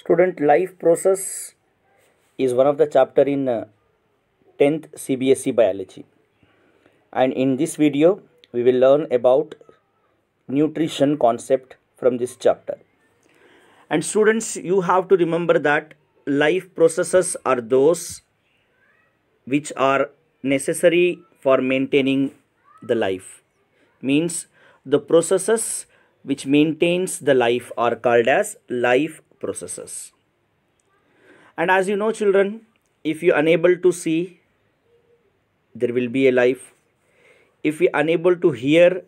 Student life process is one of the chapter in 10th uh, CBSE biology and in this video we will learn about nutrition concept from this chapter and students you have to remember that life processes are those which are necessary for maintaining the life means the processes which maintains the life are called as life processes. And as you know children, if you're unable to see, there will be a life. If we're unable to hear,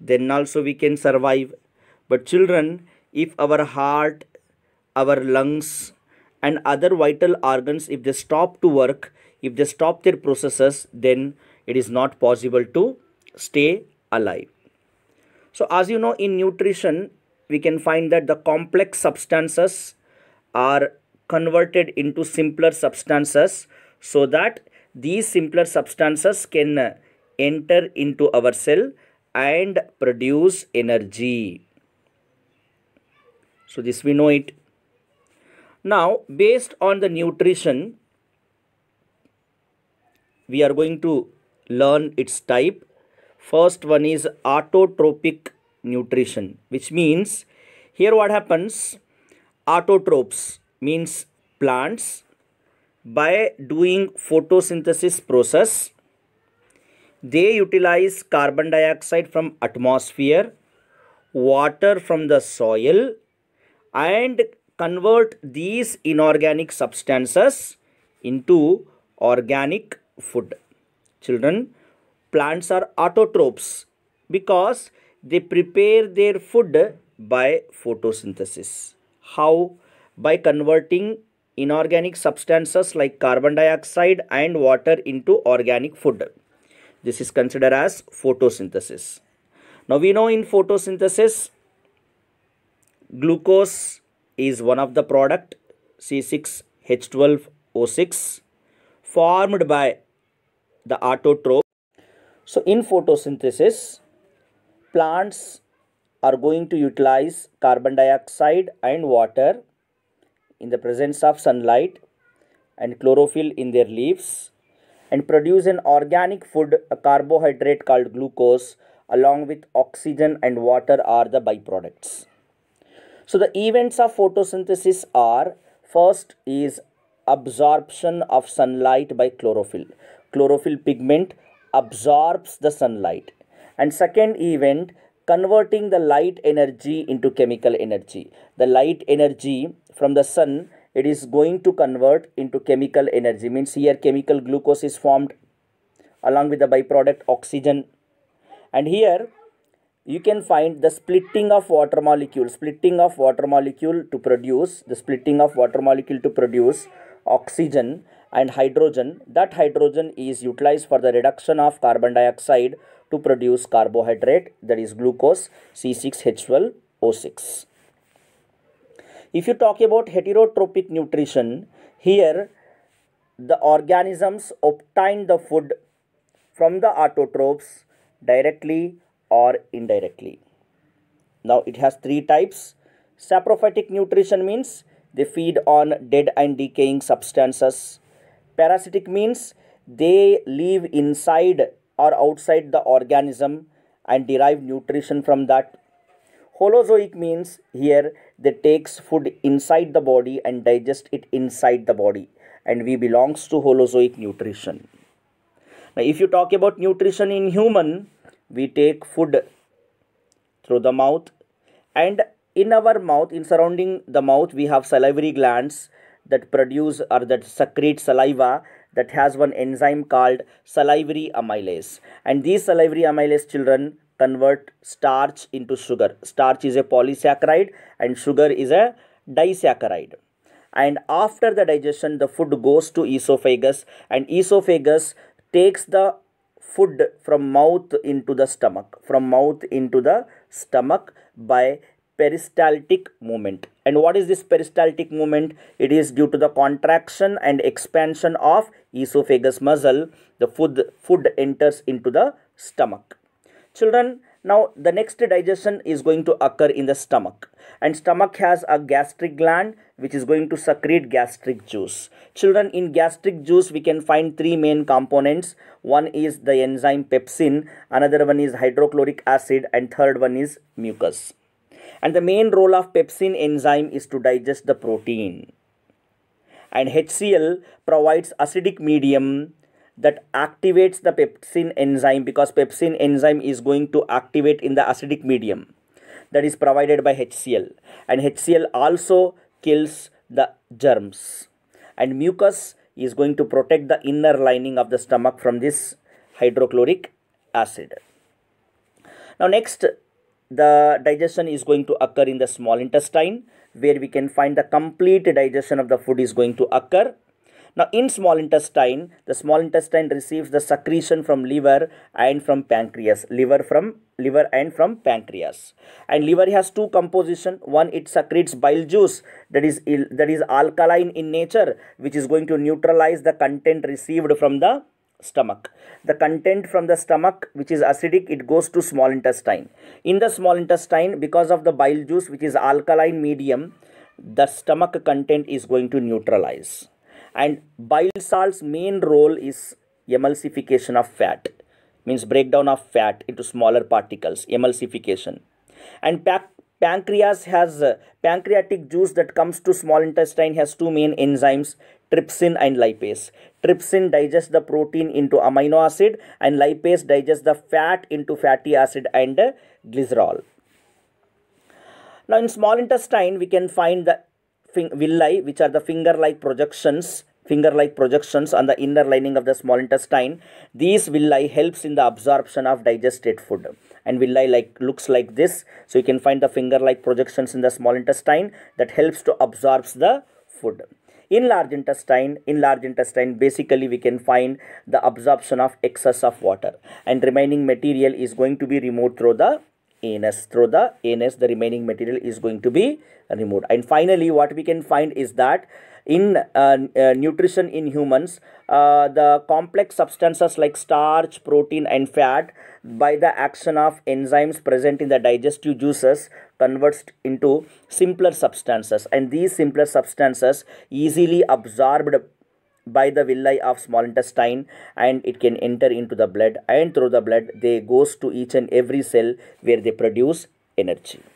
then also we can survive. But children, if our heart, our lungs and other vital organs, if they stop to work, if they stop their processes, then it is not possible to stay alive. So as you know in nutrition, we can find that the complex substances are converted into simpler substances so that these simpler substances can enter into our cell and produce energy. So this we know it. Now based on the nutrition we are going to learn its type. First one is autotrophic nutrition which means here what happens autotrophs means plants by doing photosynthesis process they utilize carbon dioxide from atmosphere water from the soil and convert these inorganic substances into organic food children plants are autotrophs because they prepare their food by photosynthesis. How? By converting inorganic substances like carbon dioxide and water into organic food. This is considered as photosynthesis. Now we know in photosynthesis, glucose is one of the product C6H12O6 formed by the autotroph. So in photosynthesis, plants are going to utilize carbon dioxide and water in the presence of sunlight and chlorophyll in their leaves and produce an organic food a carbohydrate called glucose along with oxygen and water are the byproducts. So the events of photosynthesis are first is absorption of sunlight by chlorophyll. Chlorophyll pigment absorbs the sunlight and second event converting the light energy into chemical energy the light energy from the sun it is going to convert into chemical energy means here chemical glucose is formed along with the byproduct oxygen and here you can find the splitting of water molecule splitting of water molecule to produce the splitting of water molecule to produce oxygen and hydrogen that hydrogen is utilized for the reduction of carbon dioxide to produce carbohydrate that is glucose C6H12O6. If you talk about heterotrophic nutrition, here the organisms obtain the food from the autotrophs directly or indirectly. Now it has three types. Saprophytic nutrition means they feed on dead and decaying substances. Parasitic means they live inside or outside the organism and derive nutrition from that. Holozoic means here they takes food inside the body and digest it inside the body and we belongs to holozoic nutrition. Now if you talk about nutrition in human, we take food through the mouth and in our mouth, in surrounding the mouth, we have salivary glands that produce or that secrete saliva that has one enzyme called salivary amylase and these salivary amylase children convert starch into sugar. Starch is a polysaccharide and sugar is a disaccharide. And after the digestion, the food goes to esophagus and esophagus takes the food from mouth into the stomach, from mouth into the stomach by peristaltic movement and what is this peristaltic movement it is due to the contraction and expansion of esophagus muscle the food food enters into the stomach children now the next digestion is going to occur in the stomach and stomach has a gastric gland which is going to secrete gastric juice children in gastric juice we can find three main components one is the enzyme pepsin another one is hydrochloric acid and third one is mucus and the main role of pepsin enzyme is to digest the protein. And HCl provides acidic medium that activates the pepsin enzyme because pepsin enzyme is going to activate in the acidic medium that is provided by HCl. And HCl also kills the germs. And mucus is going to protect the inner lining of the stomach from this hydrochloric acid. Now next the digestion is going to occur in the small intestine where we can find the complete digestion of the food is going to occur. Now in small intestine, the small intestine receives the secretion from liver and from pancreas, liver from liver and from pancreas. And liver has two composition. One, it secretes bile juice that is that is alkaline in nature, which is going to neutralize the content received from the stomach. The content from the stomach which is acidic it goes to small intestine. In the small intestine because of the bile juice which is alkaline medium the stomach content is going to neutralize. And bile salts main role is emulsification of fat means breakdown of fat into smaller particles emulsification and pac pancreas has uh, pancreatic juice that comes to small intestine has two main enzymes trypsin and lipase. Trypsin digests the protein into amino acid and lipase digests the fat into fatty acid and glycerol. Now in small intestine we can find the villi which are the finger-like projections finger-like projections on the inner lining of the small intestine. These villi helps in the absorption of digested food. And villi like looks like this. So you can find the finger-like projections in the small intestine that helps to absorbs the food in large intestine in large intestine basically we can find the absorption of excess of water and remaining material is going to be removed through the anus through the anus the remaining material is going to be removed and finally what we can find is that in uh, uh, nutrition in humans uh, the complex substances like starch protein and fat by the action of enzymes present in the digestive juices converts into simpler substances and these simpler substances easily absorbed by the villi of small intestine and it can enter into the blood and through the blood they goes to each and every cell where they produce energy